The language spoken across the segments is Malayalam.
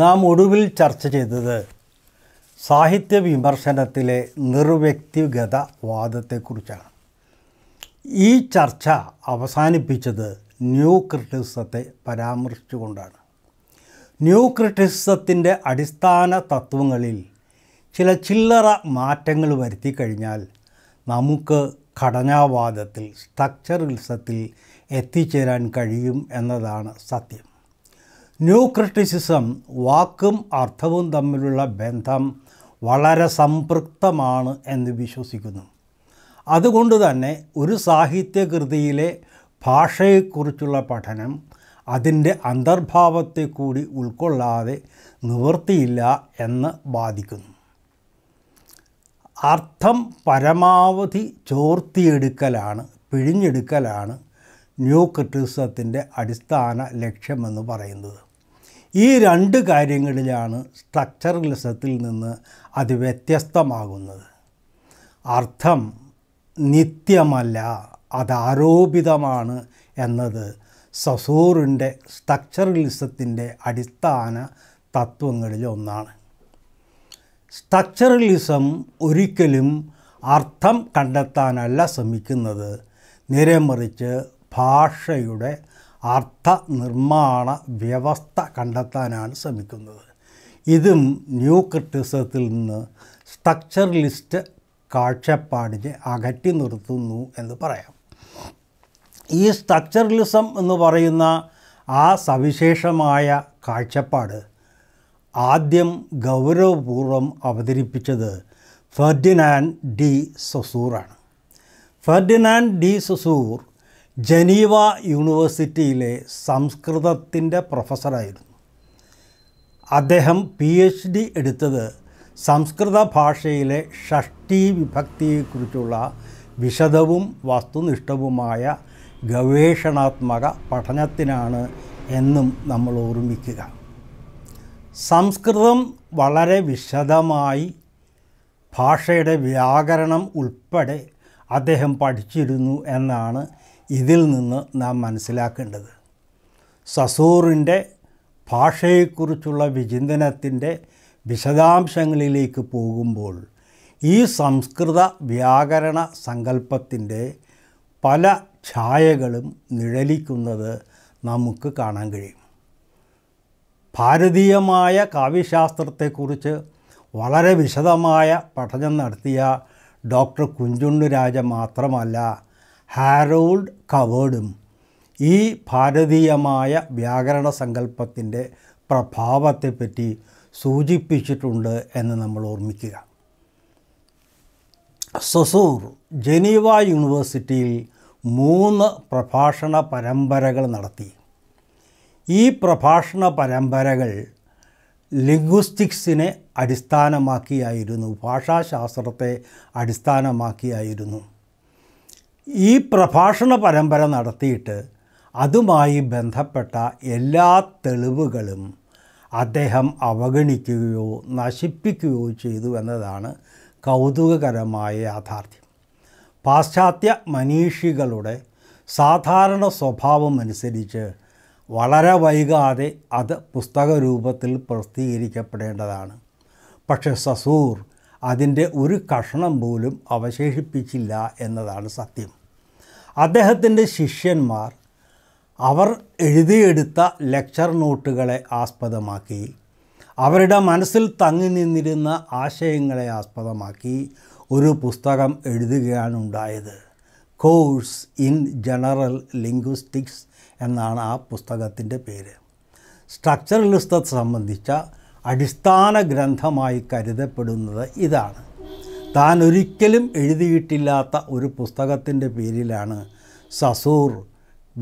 നാം ഒടുവിൽ ചർച്ച ചെയ്തത് സാഹിത്യ വിമർശനത്തിലെ നിർവ്യക്തിഗത വാദത്തെക്കുറിച്ചാണ് ഈ ചർച്ച അവസാനിപ്പിച്ചത് ന്യൂ ക്രിറ്റിസത്തെ പരാമർശിച്ചുകൊണ്ടാണ് ന്യൂ ക്രിറ്റിസത്തിൻ്റെ അടിസ്ഥാന തത്വങ്ങളിൽ ചില ചില്ലറ മാറ്റങ്ങൾ വരുത്തി കഴിഞ്ഞാൽ നമുക്ക് ഘടനാവാദത്തിൽ സ്ട്രക്ചറിസത്തിൽ എത്തിച്ചേരാൻ കഴിയും എന്നതാണ് സത്യം ന്യൂ ക്രിട്ടിസിസം വാക്കും അർത്ഥവും തമ്മിലുള്ള ബന്ധം വളരെ സംപൃക്തമാണ് എന്ന് വിശ്വസിക്കുന്നു അതുകൊണ്ട് തന്നെ ഒരു സാഹിത്യകൃതിയിലെ ഭാഷയെക്കുറിച്ചുള്ള പഠനം അതിൻ്റെ അന്തർഭാവത്തെ കൂടി ഉൾക്കൊള്ളാതെ നിവൃത്തിയില്ല എന്ന് ബാധിക്കുന്നു അർത്ഥം പരമാവധി ചോർത്തിയെടുക്കലാണ് പിഴിഞ്ഞെടുക്കലാണ് ന്യൂ ക്രിറ്റിസത്തിൻ്റെ അടിസ്ഥാന ലക്ഷ്യമെന്ന് പറയുന്നത് ഈ രണ്ട് കാര്യങ്ങളിലാണ് സ്ട്രക്ചറലിസത്തിൽ നിന്ന് അത് വ്യത്യസ്തമാകുന്നത് അർത്ഥം നിത്യമല്ല അത് ആരോപിതമാണ് എന്നത് സസൂറിൻ്റെ സ്ട്രക്ചറലിസത്തിൻ്റെ അടിസ്ഥാന തത്വങ്ങളിൽ ഒന്നാണ് സ്ട്രക്ചറലിസം ഒരിക്കലും അർത്ഥം കണ്ടെത്താനല്ല ശ്രമിക്കുന്നത് നിരമറിച്ച് ഭാഷയുടെ അർത്ഥ നിർമ്മാണ വ്യവസ്ഥ കണ്ടെത്താനാണ് ശ്രമിക്കുന്നത് ഇതും ന്യൂ ക്രിറ്റിസത്തിൽ നിന്ന് ലിസ്റ്റ് കാഴ്ചപ്പാടിനെ അകറ്റി നിർത്തുന്നു എന്ന് പറയാം ഈ സ്ട്രക്ചറലിസം എന്ന് പറയുന്ന ആ സവിശേഷമായ കാഴ്ചപ്പാട് ആദ്യം ഗൗരവപൂർവ്വം അവതരിപ്പിച്ചത് ഫെർഡിനാൻഡ് ഡി സസൂറാണ് ഫെർഡിനാൻഡ് ഡി സസൂർ ജനീവ യൂണിവേഴ്സിറ്റിയിലെ സംസ്കൃതത്തിൻ്റെ പ്രൊഫസറായിരുന്നു അദ്ദേഹം പി എച്ച് ഡി എടുത്തത് സംസ്കൃത ഭാഷയിലെ ഷഷ്ടി വിഭക്തിയെക്കുറിച്ചുള്ള വിശദവും വസ്തുനിഷ്ഠവുമായ ഗവേഷണാത്മക പഠനത്തിനാണ് എന്നും നമ്മൾ ഓർമ്മിക്കുക സംസ്കൃതം വളരെ വിശദമായി ഭാഷയുടെ വ്യാകരണം ഉൾപ്പെടെ അദ്ദേഹം പഠിച്ചിരുന്നു എന്നാണ് ഇതിൽ നിന്ന് നാം മനസ്സിലാക്കേണ്ടത് സസൂറിൻ്റെ ഭാഷയെക്കുറിച്ചുള്ള വിചിന്തനത്തിൻ്റെ വിശദാംശങ്ങളിലേക്ക് പോകുമ്പോൾ ഈ സംസ്കൃത വ്യാകരണ സങ്കല്പത്തിൻ്റെ പല ഛായകളും നിഴലിക്കുന്നത് നമുക്ക് കാണാൻ കഴിയും ഭാരതീയമായ കാവ്യശാസ്ത്രത്തെക്കുറിച്ച് വളരെ വിശദമായ പഠനം നടത്തിയ ഡോക്ടർ കുഞ്ചുണ്ണു രാജ മാത്രമല്ല ഹാരോൾഡ് കവേർഡും ഈ ഭാരതീയമായ വ്യാകരണ സങ്കല്പത്തിൻ്റെ പ്രഭാവത്തെപ്പറ്റി സൂചിപ്പിച്ചിട്ടുണ്ട് എന്ന് നമ്മൾ ഓർമ്മിക്കുക സൊസൂർ ജനീവ യൂണിവേഴ്സിറ്റിയിൽ മൂന്ന് പ്രഭാഷണ പരമ്പരകൾ നടത്തി ഈ പ്രഭാഷണ പരമ്പരകൾ ലിംഗ്വിസ്റ്റിക്സിനെ അടിസ്ഥാനമാക്കിയായിരുന്നു ഭാഷാശാസ്ത്രത്തെ അടിസ്ഥാനമാക്കിയായിരുന്നു ഈ പ്രഭാഷണ പരമ്പര നടത്തിയിട്ട് അതുമായി ബന്ധപ്പെട്ട എല്ലാ തെളിവുകളും അദ്ദേഹം അവഗണിക്കുകയോ നശിപ്പിക്കുകയോ ചെയ്തു എന്നതാണ് കൗതുകകരമായ യാഥാർത്ഥ്യം പാശ്ചാത്യ മനീഷികളുടെ സാധാരണ സ്വഭാവം അനുസരിച്ച് വളരെ വൈകാതെ അത് പുസ്തക രൂപത്തിൽ പ്രസിദ്ധീകരിക്കപ്പെടേണ്ടതാണ് പക്ഷേ സസൂർ അതിൻ്റെ ഒരു കഷണം പോലും അവശേഷിപ്പിച്ചില്ല എന്നതാണ് സത്യം അദ്ദേഹത്തിൻ്റെ ശിഷ്യന്മാർ അവർ എഴുതിയെടുത്ത ലെക്ചർ നോട്ടുകളെ ആസ്പദമാക്കി അവരുടെ മനസ്സിൽ തങ്ങി നിന്നിരുന്ന ആശയങ്ങളെ ആസ്പദമാക്കി ഒരു പുസ്തകം എഴുതുകയാണ് ഉണ്ടായത് കോഴ്സ് ഇൻ ജനറൽ ലിംഗ്വിസ്റ്റിക്സ് എന്നാണ് ആ പുസ്തകത്തിൻ്റെ പേര് സ്ട്രക്ചറലിസത്തെ സംബന്ധിച്ച അടിസ്ഥാന ഗ്രന്ഥമായി കരുതപ്പെടുന്നത് ഇതാണ് താൻ ഒരിക്കലും എഴുതിയിട്ടില്ലാത്ത ഒരു പുസ്തകത്തിൻ്റെ പേരിലാണ് സസൂർ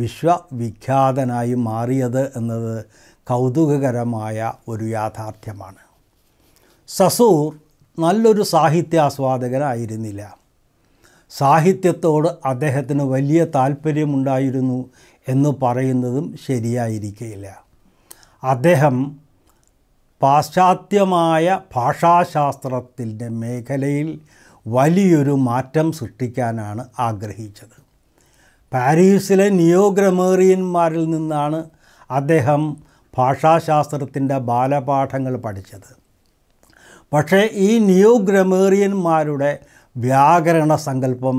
വിശ്വവിഖ്യാതനായി മാറിയത് എന്നത് കൗതുകകരമായ ഒരു യാഥാർത്ഥ്യമാണ് സസൂർ നല്ലൊരു സാഹിത്യാസ്വാദകനായിരുന്നില്ല സാഹിത്യത്തോട് അദ്ദേഹത്തിന് വലിയ താല്പര്യമുണ്ടായിരുന്നു എന്ന് പറയുന്നതും ശരിയായിരിക്കില്ല അദ്ദേഹം പാശ്ചാത്യമായ ഭാഷാശാസ്ത്രത്തിൻ്റെ മേഖലയിൽ വലിയൊരു മാറ്റം സൃഷ്ടിക്കാനാണ് ആഗ്രഹിച്ചത് പാരീസിലെ നിയോഗ്രമേറിയന്മാരിൽ നിന്നാണ് അദ്ദേഹം ഭാഷാശാസ്ത്രത്തിൻ്റെ ബാലപാഠങ്ങൾ പഠിച്ചത് പക്ഷേ ഈ നിയോഗ്രമേറിയന്മാരുടെ വ്യാകരണ സങ്കല്പം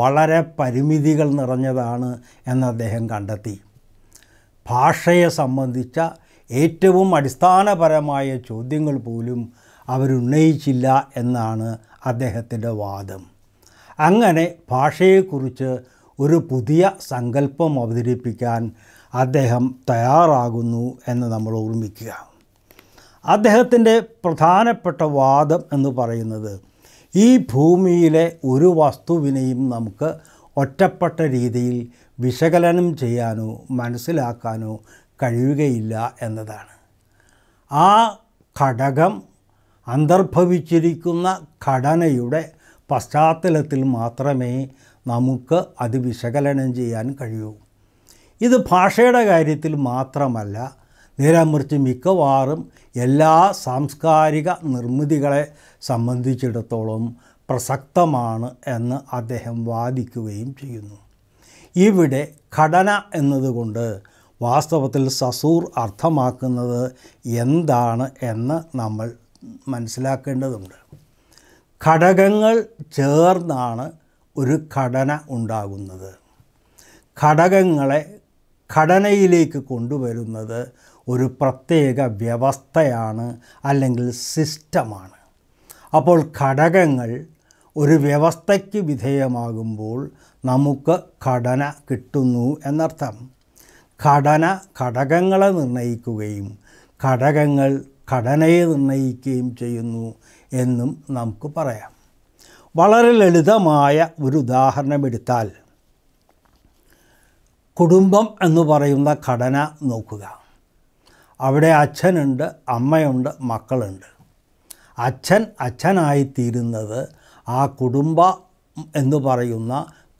വളരെ പരിമിതികൾ നിറഞ്ഞതാണ് എന്ന് അദ്ദേഹം കണ്ടെത്തി ഭാഷയെ സംബന്ധിച്ച ഏറ്റവും അടിസ്ഥാനപരമായ ചോദ്യങ്ങൾ പോലും അവരുന്നയിച്ചില്ല എന്നാണ് അദ്ദേഹത്തിൻ്റെ വാദം അങ്ങനെ ഭാഷയെക്കുറിച്ച് ഒരു പുതിയ സങ്കല്പം അവതരിപ്പിക്കാൻ അദ്ദേഹം തയ്യാറാകുന്നു എന്ന് നമ്മൾ ഓർമ്മിക്കുക അദ്ദേഹത്തിൻ്റെ പ്രധാനപ്പെട്ട വാദം എന്ന് പറയുന്നത് ഈ ഭൂമിയിലെ ഒരു വസ്തുവിനെയും നമുക്ക് ഒറ്റപ്പെട്ട രീതിയിൽ വിശകലനം ചെയ്യാനോ മനസ്സിലാക്കാനോ കഴിയുകയില്ല എന്നതാണ് ആ ഘടകം അന്തർഭവിച്ചിരിക്കുന്ന ഘടനയുടെ പശ്ചാത്തലത്തിൽ മാത്രമേ നമുക്ക് അത് വിശകലനം ചെയ്യാൻ കഴിയൂ ഇത് ഭാഷയുടെ കാര്യത്തിൽ മാത്രമല്ല നേരമറിച്ച് മിക്കവാറും എല്ലാ സാംസ്കാരിക നിർമ്മിതികളെ സംബന്ധിച്ചിടത്തോളം പ്രസക്തമാണ് എന്ന് അദ്ദേഹം വാദിക്കുകയും ചെയ്യുന്നു ഇവിടെ ഘടന എന്നതുകൊണ്ട് വാസ്തവത്തിൽ സസൂർ അർത്ഥമാക്കുന്നത് എന്താണ് എന്ന് നമ്മൾ മനസ്സിലാക്കേണ്ടതുണ്ട് ഘടകങ്ങൾ ചേർന്നാണ് ഒരു ഘടന ഉണ്ടാകുന്നത് ഘടകങ്ങളെ ഘടനയിലേക്ക് കൊണ്ടുവരുന്നത് ഒരു പ്രത്യേക വ്യവസ്ഥയാണ് അല്ലെങ്കിൽ സിസ്റ്റമാണ് അപ്പോൾ ഘടകങ്ങൾ ഒരു വ്യവസ്ഥയ്ക്ക് വിധേയമാകുമ്പോൾ നമുക്ക് ഘടന കിട്ടുന്നു എന്നർത്ഥം ഘടന ഘടകങ്ങളെ നിർണ്ണയിക്കുകയും ഘടകങ്ങൾ ഘടനയെ നിർണ്ണയിക്കുകയും ചെയ്യുന്നു എന്നും നമുക്ക് പറയാം വളരെ ലളിതമായ ഒരു ഉദാഹരണം എടുത്താൽ കുടുംബം എന്ന് പറയുന്ന ഘടന നോക്കുക അവിടെ അച്ഛനുണ്ട് അമ്മയുണ്ട് മക്കളുണ്ട് അച്ഛൻ അച്ഛനായിത്തീരുന്നത് ആ കുടുംബ എന്ന് പറയുന്ന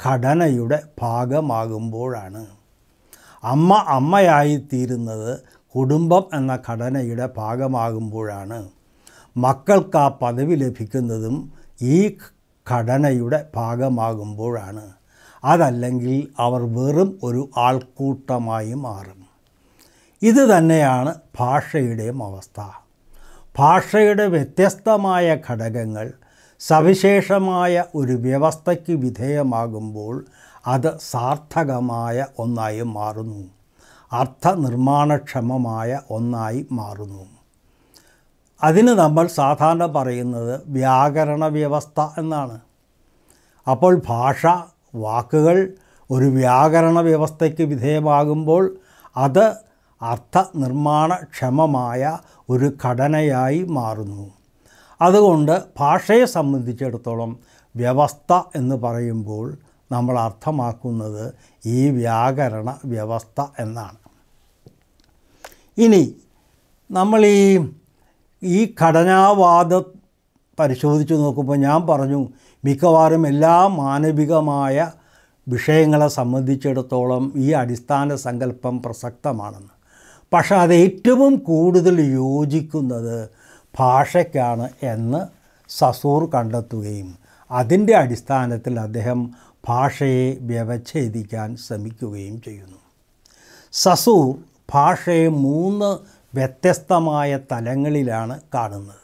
ഘടനയുടെ ഭാഗമാകുമ്പോഴാണ് അമ്മ അമ്മയായിത്തീരുന്നത് കുടുംബം എന്ന ഘടനയുടെ ഭാഗമാകുമ്പോഴാണ് മക്കൾക്ക് ആ പദവി ലഭിക്കുന്നതും ഈ ഘടനയുടെ ഭാഗമാകുമ്പോഴാണ് അതല്ലെങ്കിൽ അവർ വെറും ഒരു ആൾക്കൂട്ടമായി മാറും ഇത് തന്നെയാണ് ഭാഷയുടെയും അവസ്ഥ ഭാഷയുടെ വ്യത്യസ്തമായ ഘടകങ്ങൾ സവിശേഷമായ ഒരു വ്യവസ്ഥയ്ക്ക് വിധേയമാകുമ്പോൾ അത് സാർത്ഥകമായ ഒന്നായി മാറുന്നു അർത്ഥനിർമ്മാണക്ഷമമായ ഒന്നായി മാറുന്നു അതിന് നമ്മൾ സാധാരണ പറയുന്നത് വ്യാകരണ വ്യവസ്ഥ എന്നാണ് അപ്പോൾ ഭാഷ വാക്കുകൾ ഒരു വ്യാകരണ വ്യവസ്ഥയ്ക്ക് വിധേയമാകുമ്പോൾ അത് അർത്ഥനിർമ്മാണക്ഷമമായ ഒരു ഘടനയായി മാറുന്നു അതുകൊണ്ട് ഭാഷയെ സംബന്ധിച്ചിടത്തോളം വ്യവസ്ഥ എന്ന് പറയുമ്പോൾ നമ്മൾ അർത്ഥമാക്കുന്നത് ഈ വ്യാകരണ വ്യവസ്ഥ എന്നാണ് ഇനി നമ്മൾ ഈ ഈ ഘടനാവാദ പരിശോധിച്ച് നോക്കുമ്പോൾ ഞാൻ പറഞ്ഞു മിക്കവാറും എല്ലാ മാനവികമായ വിഷയങ്ങളെ സംബന്ധിച്ചിടത്തോളം ഈ അടിസ്ഥാന സങ്കല്പം പ്രസക്തമാണെന്ന് പക്ഷെ അത് ഏറ്റവും കൂടുതൽ യോജിക്കുന്നത് ഭാഷയ്ക്കാണ് എന്ന് സസൂർ കണ്ടെത്തുകയും അതിൻ്റെ അടിസ്ഥാനത്തിൽ അദ്ദേഹം ഭാഷയെ വ്യവച്ഛേദിക്കാൻ ശ്രമിക്കുകയും ചെയ്യുന്നു സസൂർ ഭാഷയെ മൂന്ന് വ്യത്യസ്തമായ തലങ്ങളിലാണ് കാണുന്നത്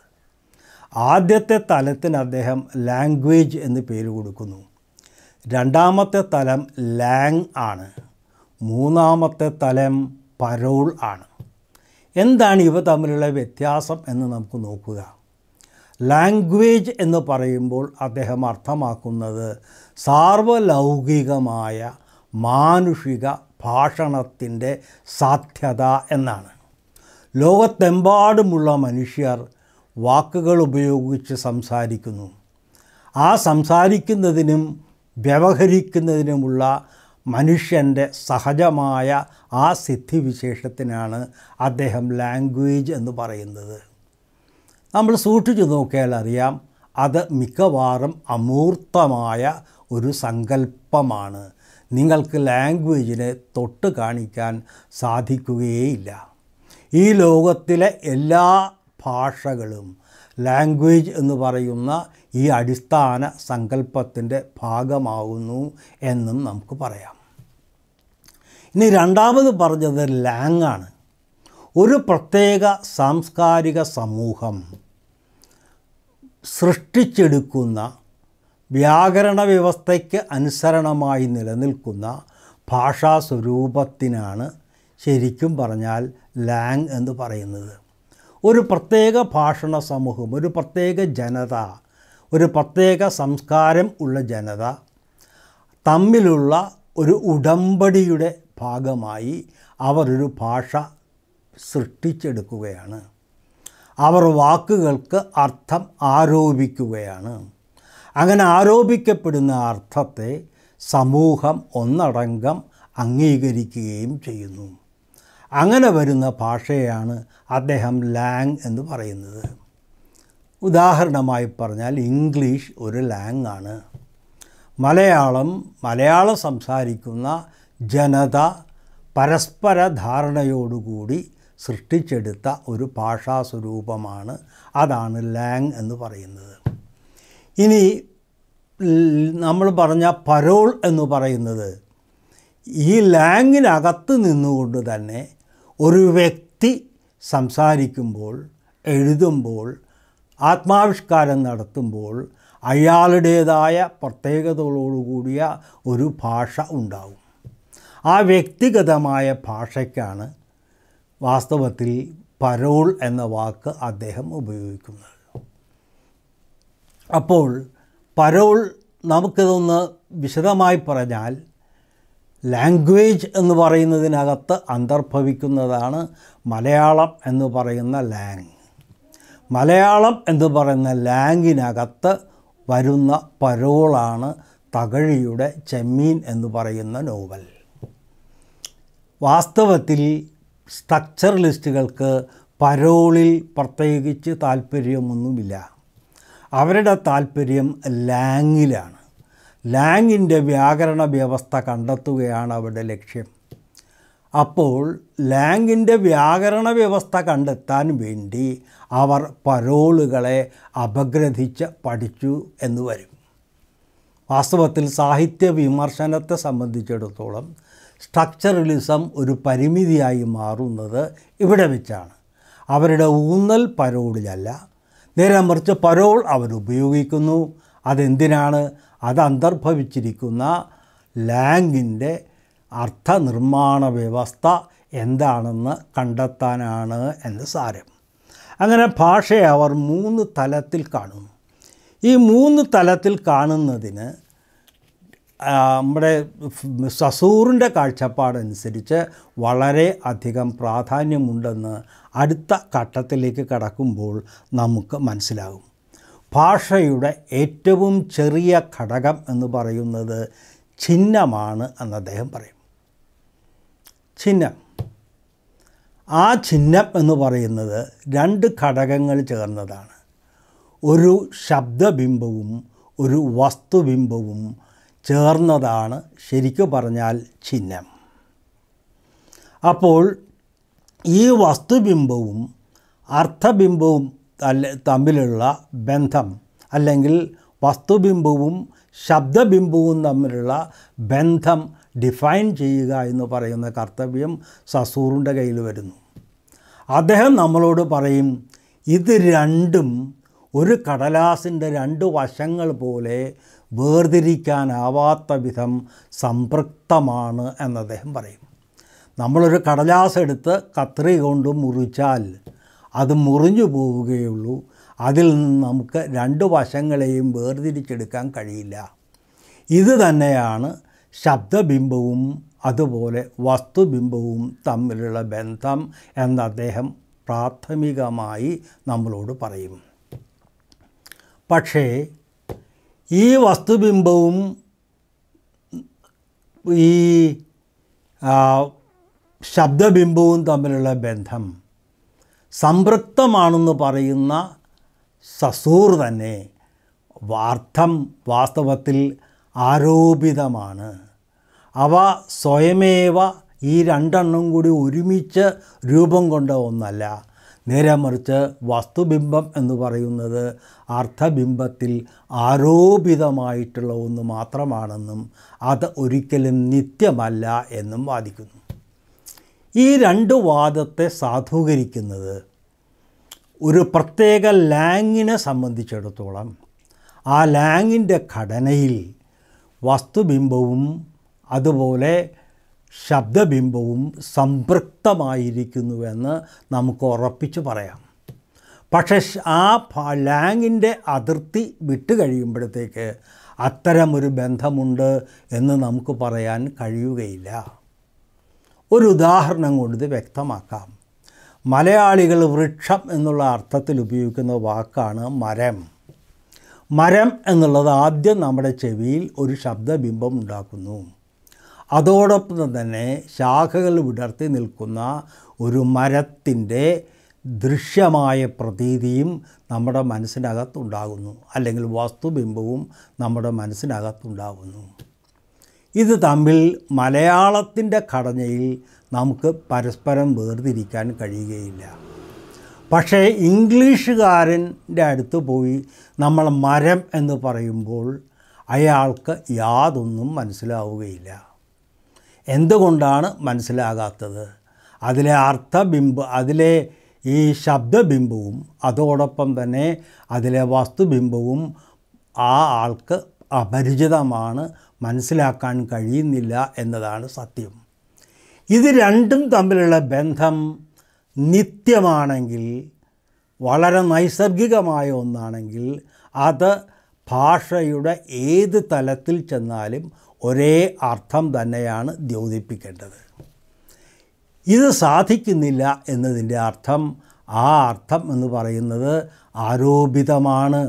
ആദ്യത്തെ തലത്തിന് അദ്ദേഹം ലാംഗ്വേജ് എന്ന് പേര് കൊടുക്കുന്നു രണ്ടാമത്തെ തലം ലാങ് ആണ് മൂന്നാമത്തെ തലം പരോൾ ആണ് എന്താണ് ഇവ തമ്മിലുള്ള വ്യത്യാസം എന്ന് നമുക്ക് നോക്കുക ലാംഗ്വേജ് എന്ന് പറയുമ്പോൾ അദ്ദേഹം അർത്ഥമാക്കുന്നത് സാർവലൗകികമായ മാനുഷിക ഭാഷണത്തിൻ്റെ സാധ്യത എന്നാണ് ലോകത്തെമ്പാടുമുള്ള മനുഷ്യർ വാക്കുകൾ ഉപയോഗിച്ച് സംസാരിക്കുന്നു ആ സംസാരിക്കുന്നതിനും വ്യവഹരിക്കുന്നതിനുമുള്ള മനുഷ്യൻ്റെ സഹജമായ ആ സിദ്ധിവിശേഷത്തിനാണ് അദ്ദേഹം ലാംഗ്വേജ് എന്ന് പറയുന്നത് നമ്മൾ സൂക്ഷിച്ചു നോക്കിയാൽ അറിയാം അത് മിക്കവാറും അമൂർത്തമായ ഒരു സങ്കല്പമാണ് നിങ്ങൾക്ക് ലാംഗ്വേജിനെ തൊട്ട് കാണിക്കാൻ സാധിക്കുകയേയില്ല ഈ ലോകത്തിലെ എല്ലാ ഭാഷകളും ലാംഗ്വേജ് എന്ന് പറയുന്ന ഈ അടിസ്ഥാന സങ്കല്പത്തിൻ്റെ ഭാഗമാകുന്നു എന്നും നമുക്ക് പറയാം ഇനി രണ്ടാമത് പറഞ്ഞത് ലാങ്ങാണ് ഒരു പ്രത്യേക സാംസ്കാരിക സമൂഹം സൃഷ്ടിച്ചെടുക്കുന്ന വ്യാകരണ വ്യവസ്ഥയ്ക്ക് അനുസരണമായി നിലനിൽക്കുന്ന ഭാഷാ സ്വരൂപത്തിനാണ് ശരിക്കും പറഞ്ഞാൽ ലാങ് എന്ന് പറയുന്നത് ഒരു പ്രത്യേക ഭാഷണ സമൂഹം ഒരു പ്രത്യേക ജനത ഒരു പ്രത്യേക സംസ്കാരം ഉള്ള ജനത തമ്മിലുള്ള ഒരു ഉടമ്പടിയുടെ ഭാഗമായി അവർ ഒരു ഭാഷ സൃഷ്ടിച്ചെടുക്കുകയാണ് അവർ വാക്കുകൾക്ക് അർത്ഥം ആരോപിക്കുകയാണ് അങ്ങനെ ആരോപിക്കപ്പെടുന്ന അർത്ഥത്തെ സമൂഹം ഒന്നടങ്കം അംഗീകരിക്കുകയും ചെയ്യുന്നു അങ്ങനെ വരുന്ന ഭാഷയാണ് അദ്ദേഹം ലാങ് എന്ന് പറയുന്നത് ഉദാഹരണമായി പറഞ്ഞാൽ ഇംഗ്ലീഷ് ഒരു ലാങ് ആണ് മലയാളം മലയാളം സംസാരിക്കുന്ന ജനത പരസ്പര ധാരണയോടുകൂടി സൃഷ്ടിച്ചെടുത്ത ഒരു ഭാഷാസ്വരൂപമാണ് അതാണ് ലാങ് എന്ന് പറയുന്നത് ഇനി നമ്മൾ പറഞ്ഞ പരോൾ എന്ന് പറയുന്നത് ഈ ലാങ്ങിനകത്ത് നിന്നുകൊണ്ട് തന്നെ ഒരു വ്യക്തി സംസാരിക്കുമ്പോൾ എഴുതുമ്പോൾ ആത്മാവിഷ്കാരം നടത്തുമ്പോൾ അയാളുടേതായ പ്രത്യേകതകളോടുകൂടിയ ഒരു ഭാഷ ഉണ്ടാവും ആ വ്യക്തിഗതമായ ഭാഷയ്ക്കാണ് വാസ്തവത്തിൽ പരോൾ എന്ന വാക്ക് അദ്ദേഹം ഉപയോഗിക്കുന്നത് അപ്പോൾ പരോൾ നമുക്കിതൊന്ന് വിശദമായി പറഞ്ഞാൽ ലാംഗ്വേജ് എന്ന് പറയുന്നതിനകത്ത് അന്തർഭവിക്കുന്നതാണ് മലയാളം എന്ന് പറയുന്ന ലാങ് മലയാളം എന്ന് പറയുന്ന ലാങ്ങിനകത്ത് വരുന്ന പരോളാണ് തകഴിയുടെ ചെമ്മീൻ എന്ന് പറയുന്ന നോവൽ വാസ്തവത്തിൽ സ്ട്രക്ചർ ലിസ്റ്റുകൾക്ക് പരോളിൽ പ്രത്യേകിച്ച് താല്പര്യമൊന്നുമില്ല അവരുടെ താല്പര്യം ലാങ്ങിലാണ് ലാങ്ങിൻ്റെ വ്യാകരണ വ്യവസ്ഥ കണ്ടെത്തുകയാണ് അവരുടെ ലക്ഷ്യം അപ്പോൾ ലാങ്ങിൻ്റെ വ്യാകരണ വ്യവസ്ഥ കണ്ടെത്താൻ വേണ്ടി അവർ പരോളുകളെ അപഗ്രഥിച്ച് പഠിച്ചു എന്ന് വരും വാസ്തവത്തിൽ സാഹിത്യ വിമർശനത്തെ സംബന്ധിച്ചിടത്തോളം സ്ട്രക്ചറലിസം ഒരു പരിമിതിയായി മാറുന്നത് ഇവിടെ വെച്ചാണ് അവരുടെ ഊന്നൽ പരോളിലല്ല നേരെ മറിച്ച് പരോൾ അവരുപയോഗിക്കുന്നു അതെന്തിനാണ് അത് അന്തർഭവിച്ചിരിക്കുന്ന ലാങ്ങിൻ്റെ അർത്ഥനിർമ്മാണ വ്യവസ്ഥ എന്താണെന്ന് കണ്ടെത്താനാണ് എന്ന് സാരം അങ്ങനെ ഭാഷയെ അവർ മൂന്ന് തലത്തിൽ കാണുന്നു ഈ മൂന്ന് തലത്തിൽ കാണുന്നതിന് നമ്മുടെ സസൂറിൻ്റെ കാഴ്ചപ്പാടനുസരിച്ച് വളരെ അധികം പ്രാധാന്യമുണ്ടെന്ന് അടുത്ത ഘട്ടത്തിലേക്ക് കടക്കുമ്പോൾ നമുക്ക് മനസ്സിലാകും ഭാഷയുടെ ഏറ്റവും ചെറിയ ഘടകം എന്ന് പറയുന്നത് ചിഹ്നമാണ് എന്ന് അദ്ദേഹം പറയും ചിഹ്നം ആ ചിഹ്നം എന്ന് പറയുന്നത് രണ്ട് ഘടകങ്ങൾ ചേർന്നതാണ് ഒരു ശബ്ദബിംബവും ഒരു വസ്തുബിംബവും ചേർന്നതാണ് ശരിക്കു പറഞ്ഞാൽ ചിഹ്നം അപ്പോൾ ഈ വസ്തുബിംബവും അർത്ഥബിംബവും തമ്മിലുള്ള ബന്ധം അല്ലെങ്കിൽ വസ്തുബിംബവും ശബ്ദബിംബവും തമ്മിലുള്ള ബന്ധം ഡിഫൈൻ ചെയ്യുക എന്ന് പറയുന്ന കർത്തവ്യം സസൂറിൻ്റെ കയ്യിൽ വരുന്നു അദ്ദേഹം നമ്മളോട് പറയും ഇത് രണ്ടും ഒരു കടലാസിൻ്റെ രണ്ട് വശങ്ങൾ പോലെ വേർതിരിക്കാനാവാത്ത വിധം സംപൃക്തമാണ് എന്ന് അദ്ദേഹം പറയും നമ്മളൊരു കടലാസ് എടുത്ത് കത്രി കൊണ്ട് മുറിച്ചാൽ അത് മുറിഞ്ഞു പോവുകയുള്ളൂ അതിൽ നിന്ന് നമുക്ക് രണ്ട് വശങ്ങളെയും വേർതിരിച്ചെടുക്കാൻ കഴിയില്ല ഇത് തന്നെയാണ് ശബ്ദബിംബവും അതുപോലെ വസ്തുബിംബവും തമ്മിലുള്ള ബന്ധം എന്ന് അദ്ദേഹം പ്രാഥമികമായി നമ്മളോട് പറയും പക്ഷേ ഈ വസ്തുബിംബവും ഈ ശബ്ദബിംബവും തമ്മിലുള്ള ബന്ധം സംപൃക്തമാണെന്ന് പറയുന്ന സസൂർ തന്നെ വാർത്ഥം വാസ്തവത്തിൽ ആരോപിതമാണ് അവ സ്വയമേവ ഈ രണ്ടെണ്ണം കൂടി ഒരുമിച്ച് രൂപം കൊണ്ട ഒന്നല്ല നേരെ മറിച്ച് വസ്തുബിംബം എന്ന് പറയുന്നത് അർത്ഥബിംബത്തിൽ ആരോപിതമായിട്ടുള്ള ഒന്ന് മാത്രമാണെന്നും അത് ഒരിക്കലും നിത്യമല്ല എന്നും വാദിക്കുന്നു ഈ രണ്ട് വാദത്തെ സാധൂകരിക്കുന്നത് ഒരു പ്രത്യേക ലാങ്ങിനെ സംബന്ധിച്ചിടത്തോളം ആ ലാങ്ങിൻ്റെ ഘടനയിൽ വസ്തുബിംബവും അതുപോലെ ശബ്ദബിംബവും സംപൃക്തമായിരിക്കുന്നുവെന്ന് നമുക്ക് ഉറപ്പിച്ച് പറയാം പക്ഷേ ആ ലാങ്ങിൻ്റെ അതിർത്തി വിട്ട് കഴിയുമ്പോഴത്തേക്ക് അത്തരമൊരു ബന്ധമുണ്ട് എന്ന് നമുക്ക് പറയാൻ കഴിയുകയില്ല ഒരു ഉദാഹരണം കൊണ്ട് ഇത് വ്യക്തമാക്കാം മലയാളികൾ വൃക്ഷം എന്നുള്ള അർത്ഥത്തിൽ ഉപയോഗിക്കുന്ന വാക്കാണ് മരം മരം എന്നുള്ളത് ആദ്യം നമ്മുടെ ചെവിയിൽ ഒരു ശബ്ദബിംബം ഉണ്ടാക്കുന്നു അതോടൊപ്പം തന്നെ ശാഖകൾ വിടർത്തി നിൽക്കുന്ന ഒരു മരത്തിൻ്റെ ദൃശ്യമായ പ്രതീതിയും നമ്മുടെ മനസ്സിനകത്തുണ്ടാകുന്നു അല്ലെങ്കിൽ വസ്തുബിംബവും നമ്മുടെ മനസ്സിനകത്തുണ്ടാകുന്നു ഇത് തമ്മിൽ മലയാളത്തിൻ്റെ ഘടനയിൽ നമുക്ക് പരസ്പരം വേർതിരിക്കാൻ കഴിയുകയില്ല പക്ഷേ ഇംഗ്ലീഷുകാരൻ്റെ അടുത്ത് പോയി നമ്മൾ മരം എന്ന് പറയുമ്പോൾ അയാൾക്ക് യാതൊന്നും മനസ്സിലാവുകയില്ല എന്തുകൊണ്ടാണ് മനസ്സിലാകാത്തത് അതിലെ അർത്ഥബിംബ അതിലെ ഈ ശബ്ദബിംബവും അതോടൊപ്പം തന്നെ അതിലെ വസ്തുബിംബവും ആ ആൾക്ക് അപരിചിതമാണ് മനസ്സിലാക്കാൻ കഴിയുന്നില്ല എന്നതാണ് സത്യം ഇത് രണ്ടും തമ്മിലുള്ള ബന്ധം നിത്യമാണെങ്കിൽ വളരെ നൈസർഗികമായ ഒന്നാണെങ്കിൽ അത് ഭാഷയുടെ ഏത് തലത്തിൽ ചെന്നാലും ഒരേ അർത്ഥം തന്നെയാണ് ദ്യോതിപ്പിക്കേണ്ടത് ഇത് സാധിക്കുന്നില്ല എന്നതിൻ്റെ അർത്ഥം ആ അർത്ഥം എന്ന് പറയുന്നത് ആരോപിതമാണ്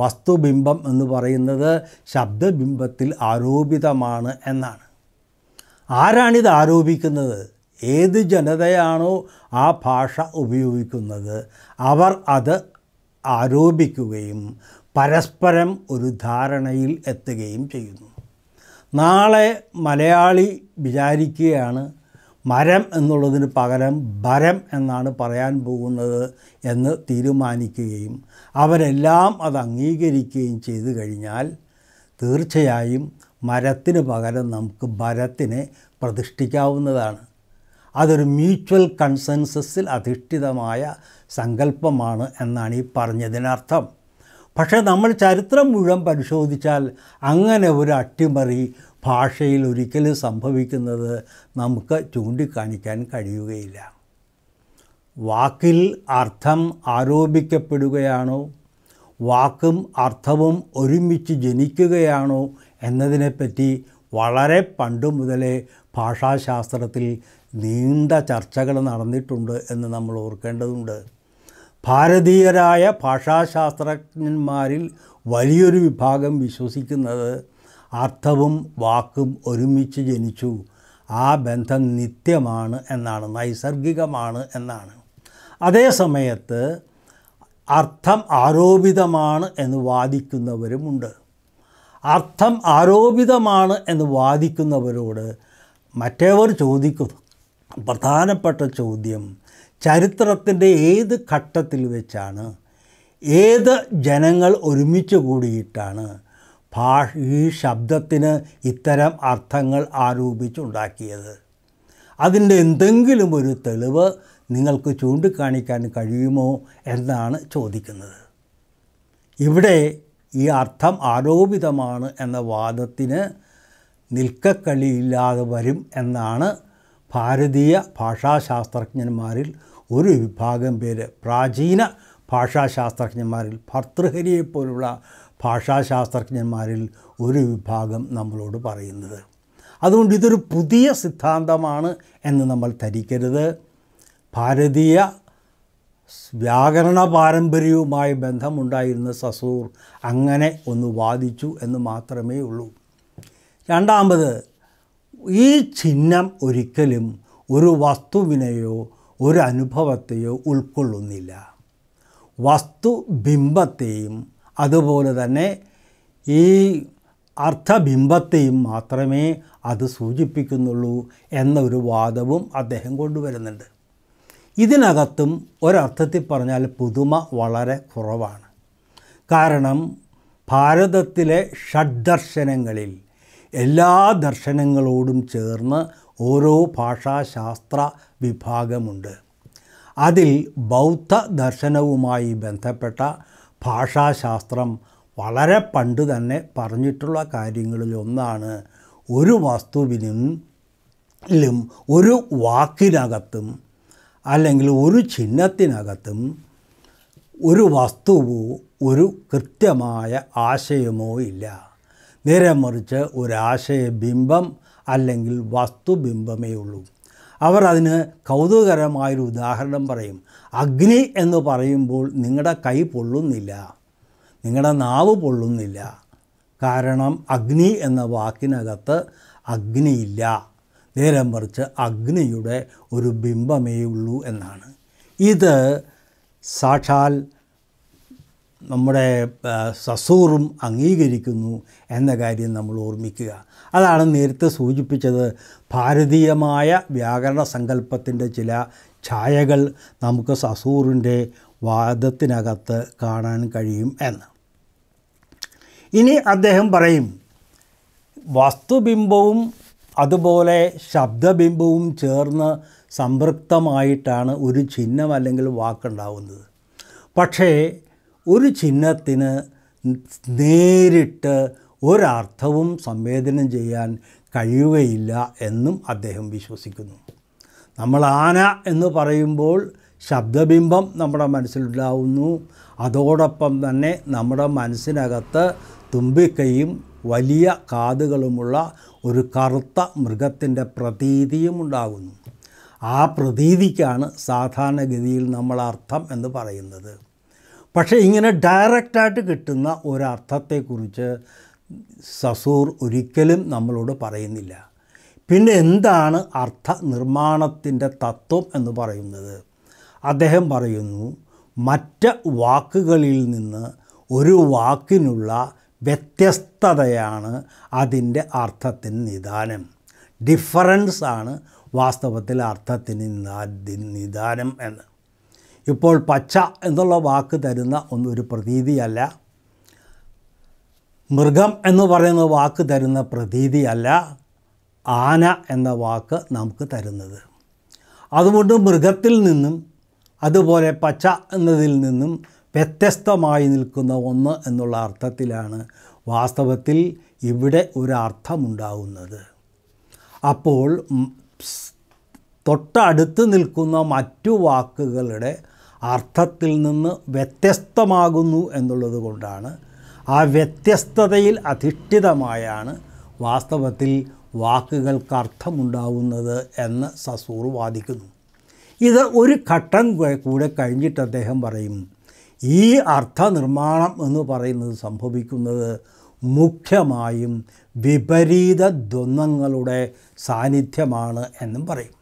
വസ്തുബിംബം എന്ന് പറയുന്നത് ശബ്ദബിംബത്തിൽ ആരോപിതമാണ് എന്നാണ് ആരാണിത് ആരോപിക്കുന്നത് ഏത് ജനതയാണോ ആ ഭാഷ ഉപയോഗിക്കുന്നത് അവർ അത് ആരോപിക്കുകയും പരസ്പരം ഒരു ധാരണയിൽ എത്തുകയും ചെയ്യുന്നു നാളെ മലയാളി വിചാരിക്കുകയാണ് മരം എന്നുള്ളതിന് പകരം ഭരം എന്നാണ് പറയാൻ പോകുന്നത് എന്ന് തീരുമാനിക്കുകയും അവരെല്ലാം അത് അംഗീകരിക്കുകയും ചെയ്തു കഴിഞ്ഞാൽ തീർച്ചയായും മരത്തിന് പകരം നമുക്ക് ഭരത്തിനെ പ്രതിഷ്ഠിക്കാവുന്നതാണ് അതൊരു മ്യൂച്വൽ കൺസെൻസസിൽ അധിഷ്ഠിതമായ സങ്കല്പമാണ് എന്നാണ് ഈ പറഞ്ഞതിനർത്ഥം പക്ഷേ നമ്മൾ ചരിത്രം മുഴുവൻ പരിശോധിച്ചാൽ അങ്ങനെ ഒരു അട്ടിമറി ഭാഷയിൽ ഒരിക്കലും സംഭവിക്കുന്നത് നമുക്ക് ചൂണ്ടിക്കാണിക്കാൻ കഴിയുകയില്ല വാക്കിൽ അർത്ഥം ആരോപിക്കപ്പെടുകയാണോ വാക്കും അർത്ഥവും ഒരുമിച്ച് ജനിക്കുകയാണോ എന്നതിനെപ്പറ്റി വളരെ പണ്ടു മുതലേ ഭാഷാശാസ്ത്രത്തിൽ നീണ്ട ചർച്ചകൾ നടന്നിട്ടുണ്ട് എന്ന് നമ്മൾ ഓർക്കേണ്ടതുണ്ട് ഭാരതീയരായ ഭാഷാശാസ്ത്രജ്ഞന്മാരിൽ വലിയൊരു വിഭാഗം വിശ്വസിക്കുന്നത് അർത്ഥവും വാക്കും ഒരുമിച്ച് ജനിച്ചു ആ ബന്ധം നിത്യമാണ് എന്നാണ് നൈസർഗികമാണ് എന്നാണ് അതേ സമയത്ത് അർത്ഥം ആരോപിതമാണ് എന്ന് വാദിക്കുന്നവരുമുണ്ട് അർത്ഥം ആരോപിതമാണ് എന്ന് വാദിക്കുന്നവരോട് മറ്റേവർ ചോദിക്കുന്നു പ്രധാനപ്പെട്ട ചോദ്യം ചരിത്രത്തിൻ്റെ ഏത് ഘട്ടത്തിൽ വെച്ചാണ് ഏത് ജനങ്ങൾ ഒരുമിച്ച് കൂടിയിട്ടാണ് ഭാഷ ഈ ശബ്ദത്തിന് ഇത്തരം അർത്ഥങ്ങൾ ആരോപിച്ചുണ്ടാക്കിയത് അതിൻ്റെ എന്തെങ്കിലും ഒരു തെളിവ് നിങ്ങൾക്ക് ചൂണ്ടിക്കാണിക്കാൻ കഴിയുമോ എന്നാണ് ചോദിക്കുന്നത് ഇവിടെ ഈ അർത്ഥം ആരോപിതമാണ് എന്ന വാദത്തിന് നിൽക്കക്കളിയില്ലാതെ വരും എന്നാണ് ഭാരതീയ ഭാഷാശാസ്ത്രജ്ഞന്മാരിൽ ഒരു വിഭാഗം പേര് പ്രാചീന ഭാഷാശാസ്ത്രജ്ഞന്മാരിൽ ഭർത്തൃഹരിയെപ്പോലുള്ള ഭാഷാശാസ്ത്രജ്ഞന്മാരിൽ ഒരു വിഭാഗം നമ്മളോട് പറയുന്നത് അതുകൊണ്ട് ഇതൊരു പുതിയ സിദ്ധാന്തമാണ് എന്ന് നമ്മൾ ധരിക്കരുത് ഭാരതീയ വ്യാകരണ പാരമ്പര്യവുമായി ബന്ധമുണ്ടായിരുന്ന സസൂർ അങ്ങനെ ഒന്ന് വാദിച്ചു എന്ന് മാത്രമേ ഉള്ളൂ രണ്ടാമത് ഈ ചിഹ്നം ഒരിക്കലും ഒരു വസ്തുവിനെയോ ഒരു അനുഭവത്തെയോ ഉൾക്കൊള്ളുന്നില്ല ബിംബത്തെയും അതുപോലെ തന്നെ ഈ അർത്ഥബിംബത്തെയും മാത്രമേ അത് സൂചിപ്പിക്കുന്നുള്ളൂ എന്നൊരു വാദവും അദ്ദേഹം കൊണ്ടുവരുന്നുണ്ട് ഇതിനകത്തും ഒരർത്ഥത്തിൽ പറഞ്ഞാൽ പുതുമ വളരെ കുറവാണ് കാരണം ഭാരതത്തിലെ ഷഡ്ദർശനങ്ങളിൽ എല്ലാ ദർശനങ്ങളോടും ചേർന്ന് ഓരോ ഭാഷാശാസ്ത്ര വിഭാഗമുണ്ട് അതിൽ ബൗദ്ധ ദർശനവുമായി ബന്ധപ്പെട്ട ഭാഷാശാസ്ത്രം വളരെ പണ്ട് തന്നെ പറഞ്ഞിട്ടുള്ള കാര്യങ്ങളിൽ ഒന്നാണ് ഒരു വസ്തുവിനും ലും ഒരു വാക്കിനകത്തും അല്ലെങ്കിൽ ഒരു ചിഹ്നത്തിനകത്തും ഒരു വസ്തുവോ ഒരു കൃത്യമായ ആശയമോ ഇല്ല നേരെ മറിച്ച് ഒരാശയബിംബം അല്ലെങ്കിൽ വസ്തുബിംബമേ ഉള്ളൂ അവർ അതിന് കൗതുകകരമായൊരു ഉദാഹരണം പറയും അഗ്നി എന്ന് പറയുമ്പോൾ നിങ്ങളുടെ കൈ പൊള്ളുന്നില്ല നിങ്ങളുടെ നാവ് പൊള്ളുന്നില്ല കാരണം അഗ്നി എന്ന വാക്കിനകത്ത് അഗ്നിയില്ല നേരം മറിച്ച് അഗ്നിയുടെ ഒരു ബിംബമേ ഉള്ളൂ എന്നാണ് ഇത് സാക്ഷാൽ നമ്മുടെ സസൂറും അംഗീകരിക്കുന്നു എന്ന കാര്യം നമ്മൾ ഓർമ്മിക്കുക അതാണ് നേരത്തെ സൂചിപ്പിച്ചത് ഭാരതീയമായ വ്യാകരണ സങ്കല്പത്തിൻ്റെ ചില ഛായകൾ നമുക്ക് സസൂറിൻ്റെ വാദത്തിനകത്ത് കാണാൻ കഴിയും എന്ന് ഇനി അദ്ദേഹം പറയും വസ്തുബിംബവും അതുപോലെ ശബ്ദബിംബവും ചേർന്ന് സംപൃക്തമായിട്ടാണ് ഒരു ചിഹ്നം അല്ലെങ്കിൽ വാക്കുണ്ടാവുന്നത് പക്ഷേ ഒരു ചിഹ്നത്തിന് നേരിട്ട് ഒരർത്ഥവും സംവേദനം ചെയ്യാൻ കഴിയുകയില്ല എന്നും അദ്ദേഹം വിശ്വസിക്കുന്നു നമ്മൾ ആന എന്ന് പറയുമ്പോൾ ശബ്ദബിംബം നമ്മുടെ മനസ്സിലുണ്ടാവുന്നു അതോടൊപ്പം തന്നെ നമ്മുടെ മനസ്സിനകത്ത് തുമ്പിക്കയും വലിയ കാതുകളുമുള്ള ഒരു കറുത്ത മൃഗത്തിൻ്റെ പ്രതീതിയും ഉണ്ടാകുന്നു ആ പ്രതീതിക്കാണ് സാധാരണഗതിയിൽ നമ്മൾ അർത്ഥം എന്ന് പറയുന്നത് പക്ഷേ ഇങ്ങനെ ഡയറക്റ്റായിട്ട് കിട്ടുന്ന ഒരർത്ഥത്തെക്കുറിച്ച് സസൂർ ഒരിക്കലും നമ്മളോട് പറയുന്നില്ല പിന്നെ എന്താണ് അർത്ഥ നിർമ്മാണത്തിൻ്റെ തത്വം എന്ന് പറയുന്നത് അദ്ദേഹം പറയുന്നു മറ്റ് വാക്കുകളിൽ നിന്ന് ഒരു വാക്കിനുള്ള വ്യത്യസ്തതയാണ് അതിൻ്റെ അർത്ഥത്തിന് നിദാനം ഡിഫറൻസ് ആണ് വാസ്തവത്തിൽ അർത്ഥത്തിന് നിദാനം എന്ന് ഇപ്പോൾ പച്ച എന്നുള്ള വാക്ക് തരുന്ന ഒന്നൊരു പ്രതീതിയല്ല മൃഗം എന്ന് പറയുന്ന വാക്ക് തരുന്ന പ്രതീതിയല്ല ആന എന്ന വാക്ക് നമുക്ക് തരുന്നത് അതുകൊണ്ട് മൃഗത്തിൽ നിന്നും അതുപോലെ പച്ച എന്നതിൽ നിന്നും വ്യത്യസ്തമായി നിൽക്കുന്ന ഒന്ന് എന്നുള്ള അർത്ഥത്തിലാണ് വാസ്തവത്തിൽ ഇവിടെ ഒരു അർത്ഥമുണ്ടാകുന്നത് അപ്പോൾ തൊട്ടടുത്ത് നിൽക്കുന്ന മറ്റു വാക്കുകളുടെ അർത്ഥത്തിൽ നിന്ന് വ്യത്യസ്തമാകുന്നു എന്നുള്ളത് കൊണ്ടാണ് ആ വ്യത്യസ്തതയിൽ അധിഷ്ഠിതമായാണ് വാസ്തവത്തിൽ വാക്കുകൾക്ക് അർത്ഥമുണ്ടാവുന്നത് എന്ന് സസൂർ വാദിക്കുന്നു ഇത് ഒരു ഘട്ടം കൂടെ കഴിഞ്ഞിട്ട് അദ്ദേഹം പറയും ഈ അർത്ഥനിർമ്മാണം എന്ന് പറയുന്നത് സംഭവിക്കുന്നത് മുഖ്യമായും വിപരീത ദ്വന്ദ്ങ്ങളുടെ സാന്നിധ്യമാണ് എന്നും പറയും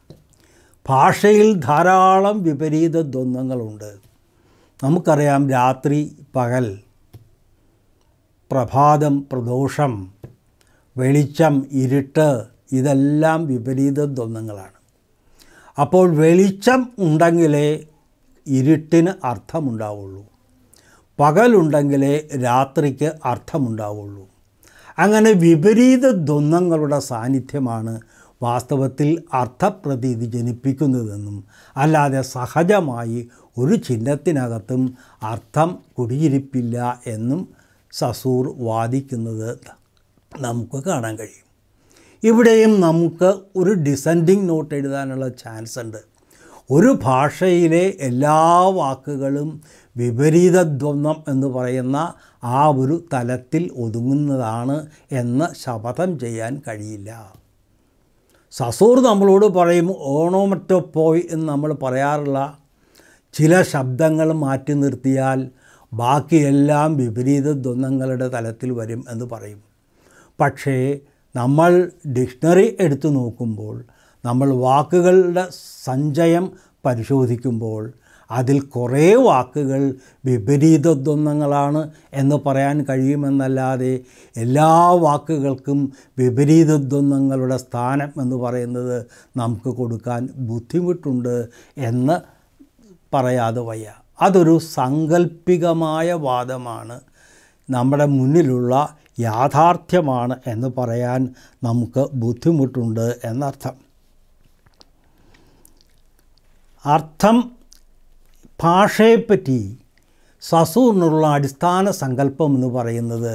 ഭാഷയിൽ ധാരാളം വിപരീത ദ്വന്ദ്ങ്ങളുണ്ട് നമുക്കറിയാം രാത്രി പകൽ പ്രഭാതം പ്രദോഷം വെളിച്ചം ഇരുട്ട് ഇതെല്ലാം വിപരീത ദ്വന്ദ്ങ്ങളാണ് അപ്പോൾ വെളിച്ചം ഉണ്ടെങ്കിലേ ഇരുട്ടിന് അർത്ഥമുണ്ടാവുള്ളൂ പകലുണ്ടെങ്കിലേ രാത്രിക്ക് അർത്ഥമുണ്ടാവുള്ളൂ അങ്ങനെ വിപരീത ദ്വന്ദ്ങ്ങളുടെ സാന്നിധ്യമാണ് വാസ്തവത്തിൽ അർത്ഥപ്രതീതി ജനിപ്പിക്കുന്നതെന്നും അല്ലാതെ സഹജമായി ഒരു ചിഹ്നത്തിനകത്തും അർത്ഥം കുടിയിരിപ്പില്ല എന്നും സസൂർ വാദിക്കുന്നത് നമുക്ക് കാണാൻ കഴിയും ഇവിടെയും നമുക്ക് ഒരു ഡിസെൻഡിങ് നോട്ട് എഴുതാനുള്ള ചാൻസ് ഉണ്ട് ഒരു ഭാഷയിലെ എല്ലാ വാക്കുകളും വിപരീത എന്ന് പറയുന്ന ആ ഒരു തലത്തിൽ ഒതുങ്ങുന്നതാണ് എന്ന് ശപഥം ചെയ്യാൻ കഴിയില്ല സസൂർ നമ്മളോട് പറയും പോയി എന്ന് നമ്മൾ പറയാറുള്ള ചില ശബ്ദങ്ങൾ മാറ്റി നിർത്തിയാൽ ബാക്കിയെല്ലാം വിപരീത ദ്വന്ദ്ങ്ങളുടെ തലത്തിൽ വരും എന്ന് പറയും പക്ഷേ നമ്മൾ ഡിക്ഷണറി എടുത്തു നോക്കുമ്പോൾ നമ്മൾ വാക്കുകളുടെ സഞ്ചയം പരിശോധിക്കുമ്പോൾ അതിൽ കുറേ വാക്കുകൾ വിപരീത ദ്വന്ദ്ങ്ങളാണ് എന്ന് പറയാൻ കഴിയുമെന്നല്ലാതെ എല്ലാ വാക്കുകൾക്കും വിപരീത ദ്വന്ദ്ങ്ങളുടെ സ്ഥാനം എന്ന് പറയുന്നത് നമുക്ക് കൊടുക്കാൻ ബുദ്ധിമുട്ടുണ്ട് എന്ന് പറയാതെ വയ്യ അതൊരു സാങ്കല്പികമായ വാദമാണ് നമ്മുടെ മുന്നിലുള്ള യാഥാർത്ഥ്യമാണ് എന്ന് പറയാൻ നമുക്ക് ബുദ്ധിമുട്ടുണ്ട് എന്നർത്ഥം അർത്ഥം ഭാഷയെപ്പറ്റി സസൂറിനുള്ള അടിസ്ഥാന സങ്കല്പം എന്ന് പറയുന്നത്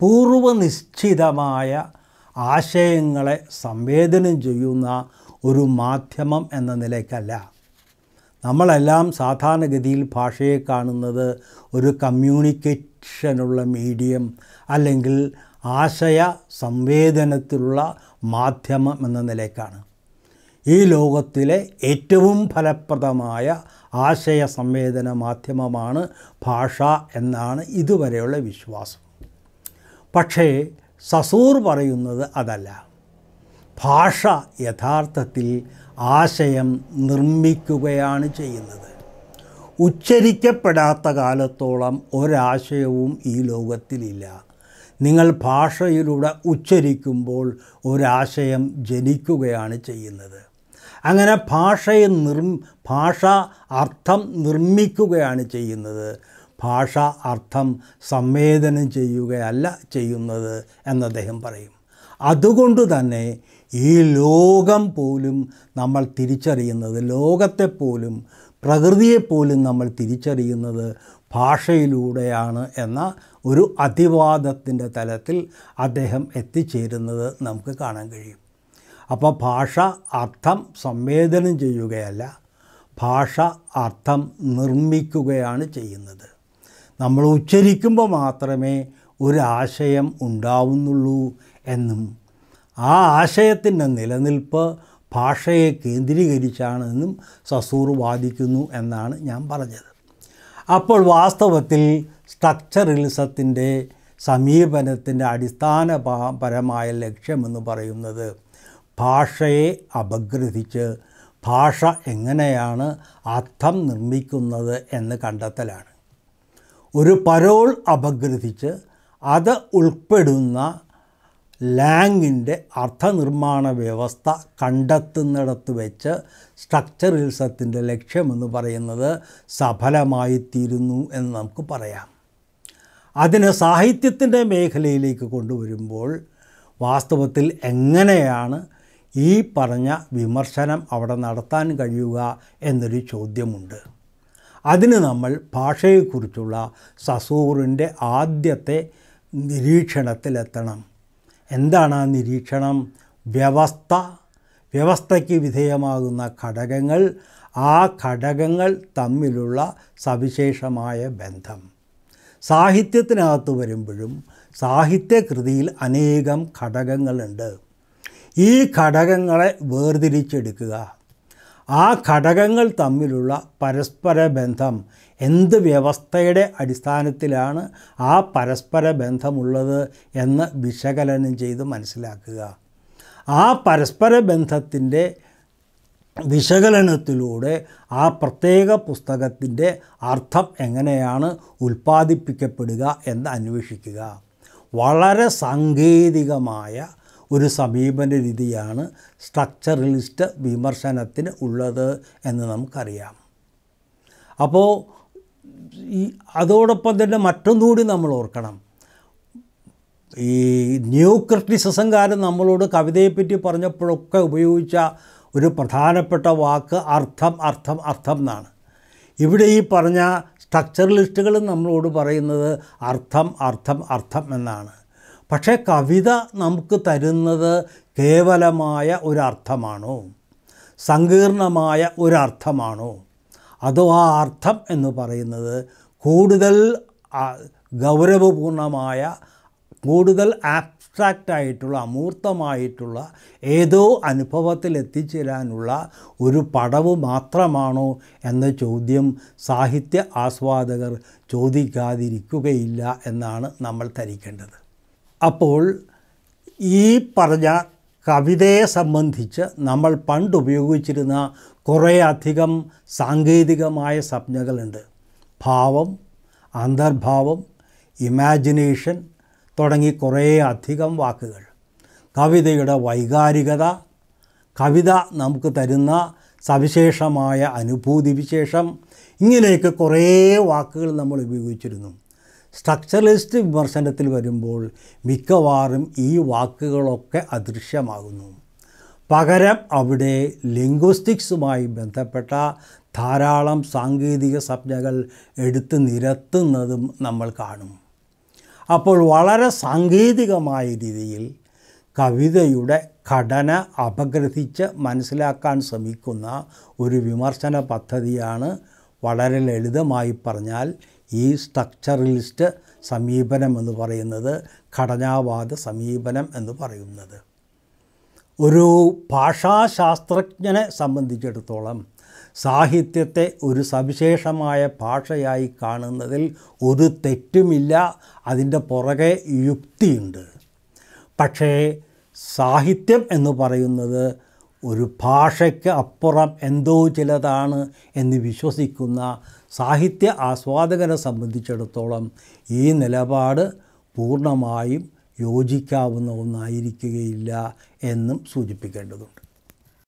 പൂർവനിശ്ചിതമായ ആശയങ്ങളെ സംവേദനം ചെയ്യുന്ന ഒരു മാധ്യമം എന്ന നിലയ്ക്കല്ല നമ്മളെല്ലാം സാധാരണഗതിയിൽ ഭാഷയെ കാണുന്നത് ഒരു കമ്മ്യൂണിക്കേഷനുള്ള മീഡിയം അല്ലെങ്കിൽ ആശയ സംവേദനത്തിലുള്ള മാധ്യമം എന്ന നിലയ്ക്കാണ് ഈ ലോകത്തിലെ ഏറ്റവും ഫലപ്രദമായ ആശയ സംവേദന മാധ്യമമാണ് ഭാഷ എന്നാണ് ഇതുവരെയുള്ള വിശ്വാസം പക്ഷേ സസൂർ പറയുന്നത് അതല്ല ഭാഷ യഥാർത്ഥത്തിൽ ആശയം നിർമ്മിക്കുകയാണ് ചെയ്യുന്നത് ഉച്ചരിക്കപ്പെടാത്ത കാലത്തോളം ഒരാശയവും ഈ ലോകത്തിലില്ല നിങ്ങൾ ഭാഷയിലൂടെ ഉച്ചരിക്കുമ്പോൾ ഒരാശയം ജനിക്കുകയാണ് ചെയ്യുന്നത് അങ്ങനെ ഭാഷയെ നിർ ഭാഷ അർത്ഥം നിർമ്മിക്കുകയാണ് ചെയ്യുന്നത് ഭാഷ അർത്ഥം സംവേദനം ചെയ്യുകയല്ല ചെയ്യുന്നത് എന്ന് അദ്ദേഹം പറയും അതുകൊണ്ട് തന്നെ ഈ ലോകം പോലും നമ്മൾ തിരിച്ചറിയുന്നത് ലോകത്തെപ്പോലും പ്രകൃതിയെപ്പോലും നമ്മൾ തിരിച്ചറിയുന്നത് ഭാഷയിലൂടെയാണ് എന്ന ഒരു അതിവാദത്തിൻ്റെ തലത്തിൽ അദ്ദേഹം എത്തിച്ചേരുന്നത് നമുക്ക് കാണാൻ കഴിയും അപ്പോൾ ഭാഷ അർത്ഥം സംവേദനം ചെയ്യുകയല്ല ഭാഷ അർത്ഥം നിർമ്മിക്കുകയാണ് ചെയ്യുന്നത് നമ്മൾ ഉച്ചരിക്കുമ്പോൾ മാത്രമേ ഒരാശയം ഉണ്ടാവുന്നുള്ളൂ എന്നും ആ ആശയത്തിൻ്റെ നിലനിൽപ്പ് ഭാഷയെ കേന്ദ്രീകരിച്ചാണ് എന്നും സസൂർ വാദിക്കുന്നു എന്നാണ് ഞാൻ പറഞ്ഞത് അപ്പോൾ വാസ്തവത്തിൽ സ്ട്രക്ചറിലിസത്തിൻ്റെ സമീപനത്തിൻ്റെ അടിസ്ഥാനപരമായ ലക്ഷ്യമെന്ന് പറയുന്നത് ഭാഷയെ അപഗ്രഥിച്ച് ഭാഷ എങ്ങനെയാണ് അർത്ഥം നിർമ്മിക്കുന്നത് എന്ന് കണ്ടെത്തലാണ് ഒരു പരോൾ അപഗ്രഥിച്ച് അത് ഉൾപ്പെടുന്ന ലാങ്ങിൻ്റെ അർത്ഥനിർമ്മാണ വ്യവസ്ഥ കണ്ടെത്തുന്നിടത്ത് വെച്ച് സ്ട്രക്ചറിസത്തിൻ്റെ ലക്ഷ്യമെന്ന് പറയുന്നത് സഫലമായിത്തീരുന്നു എന്ന് നമുക്ക് പറയാം അതിന് സാഹിത്യത്തിൻ്റെ മേഖലയിലേക്ക് കൊണ്ടുവരുമ്പോൾ വാസ്തവത്തിൽ എങ്ങനെയാണ് ഈ പറഞ്ഞ വിമർശനം അവിടെ നടത്താൻ കഴിയുക എന്നൊരു ചോദ്യമുണ്ട് അതിന് നമ്മൾ ഭാഷയെക്കുറിച്ചുള്ള സസൂറിൻ്റെ ആദ്യത്തെ നിരീക്ഷണത്തിലെത്തണം എന്താണ് ആ നിരീക്ഷണം വ്യവസ്ഥ വ്യവസ്ഥയ്ക്ക് വിധേയമാകുന്ന ഘടകങ്ങൾ ആ ഘടകങ്ങൾ തമ്മിലുള്ള സവിശേഷമായ ബന്ധം സാഹിത്യത്തിനകത്ത് വരുമ്പോഴും സാഹിത്യകൃതിയിൽ അനേകം ഘടകങ്ങളുണ്ട് ഈ ഘടകങ്ങളെ വേർതിരിച്ചെടുക്കുക ആ ഘടകങ്ങൾ തമ്മിലുള്ള പരസ്പര ബന്ധം എന്ത് വ്യവസ്ഥയുടെ അടിസ്ഥാനത്തിലാണ് ആ പരസ്പര ബന്ധമുള്ളത് എന്ന് വിശകലനം ചെയ്ത് മനസ്സിലാക്കുക ആ പരസ്പര ബന്ധത്തിൻ്റെ വിശകലനത്തിലൂടെ ആ പ്രത്യേക പുസ്തകത്തിൻ്റെ അർത്ഥം എങ്ങനെയാണ് ഉൽപ്പാദിപ്പിക്കപ്പെടുക എന്ന് അന്വേഷിക്കുക വളരെ സാങ്കേതികമായ ഒരു സമീപന രീതിയാണ് സ്ട്രക്ചറലിസ്റ്റ് വിമർശനത്തിന് ഉള്ളത് എന്ന് നമുക്കറിയാം അപ്പോൾ ഈ അതോടൊപ്പം തന്നെ മറ്റൊന്നുകൂടി നമ്മൾ ഓർക്കണം ഈ ന്യൂ ക്രിസ്റ്റിസംകാരൻ നമ്മളോട് കവിതയെപ്പറ്റി പറഞ്ഞപ്പോഴൊക്കെ ഉപയോഗിച്ച ഒരു പ്രധാനപ്പെട്ട വാക്ക് അർത്ഥം അർത്ഥം അർത്ഥം എന്നാണ് ഇവിടെ ഈ പറഞ്ഞ സ്ട്രക്ചറലിസ്റ്റുകൾ നമ്മളോട് പറയുന്നത് അർത്ഥം അർത്ഥം അർത്ഥം എന്നാണ് പക്ഷേ കവിത നമുക്ക് തരുന്നത് കേവലമായ ഒരർത്ഥമാണോ സങ്കീർണമായ ഒരർത്ഥമാണോ അഥവാ അർത്ഥം എന്ന് പറയുന്നത് കൂടുതൽ ഗൗരവപൂർണമായ കൂടുതൽ ആബ്സ്ട്രാക്റ്റ് ആയിട്ടുള്ള അമൂർത്തമായിട്ടുള്ള ഏതോ അനുഭവത്തിൽ എത്തിച്ചേരാനുള്ള ഒരു പടവ് മാത്രമാണോ എന്ന ചോദ്യം സാഹിത്യ ആസ്വാദകർ ചോദിക്കാതിരിക്കുകയില്ല എന്നാണ് നമ്മൾ ധരിക്കേണ്ടത് അപ്പോൾ ഈ പറഞ്ഞ കവിതയെ സംബന്ധിച്ച് നമ്മൾ പണ്ട് ഉപയോഗിച്ചിരുന്ന കുറേയധികം സാങ്കേതികമായ സംജ്ഞകളുണ്ട് ഭാവം അന്തർഭാവം ഇമാജിനേഷൻ തുടങ്ങി കുറേ അധികം വാക്കുകൾ കവിതയുടെ വൈകാരികത കവിത നമുക്ക് തരുന്ന സവിശേഷമായ അനുഭൂതി വിശേഷം ഇങ്ങനെയൊക്കെ കുറേ വാക്കുകൾ നമ്മൾ ഉപയോഗിച്ചിരുന്നു സ്ട്രക്ചറലിസ്റ്റ് വിമർശനത്തിൽ വരുമ്പോൾ മിക്കവാറും ഈ വാക്കുകളൊക്കെ അദൃശ്യമാകുന്നു പകരം അവിടെ ലിംഗ്വിസ്റ്റിക്സുമായി ബന്ധപ്പെട്ട ധാരാളം സാങ്കേതിക സംജ്ഞകൾ എടുത്ത് നിരത്തുന്നതും നമ്മൾ കാണും അപ്പോൾ വളരെ സാങ്കേതികമായ രീതിയിൽ കവിതയുടെ ഘടന അപഗ്രഥിച്ച് മനസ്സിലാക്കാൻ ശ്രമിക്കുന്ന ഒരു വിമർശന പദ്ധതിയാണ് വളരെ ലളിതമായി പറഞ്ഞാൽ ഈ സ്ട്രക്ചറലിസ്റ്റ് സമീപനം എന്ന് പറയുന്നത് ഘടനാവാദ സമീപനം എന്ന് പറയുന്നത് ഒരു ഭാഷാശാസ്ത്രജ്ഞനെ സംബന്ധിച്ചിടത്തോളം സാഹിത്യത്തെ ഒരു സവിശേഷമായ ഭാഷയായി കാണുന്നതിൽ ഒരു തെറ്റുമില്ല അതിൻ്റെ പുറകെ യുക്തിയുണ്ട് പക്ഷേ സാഹിത്യം എന്ന് പറയുന്നത് ഒരു ഭാഷയ്ക്ക് അപ്പുറം എന്തോ ചിലതാണ് എന്ന് വിശ്വസിക്കുന്ന സാഹിത്യ ആസ്വാദകനെ സംബന്ധിച്ചിടത്തോളം ഈ നിലപാട് പൂർണ്ണമായും യോജിക്കാവുന്ന ഒന്നായിരിക്കുകയില്ല എന്നും സൂചിപ്പിക്കേണ്ടതുണ്ട്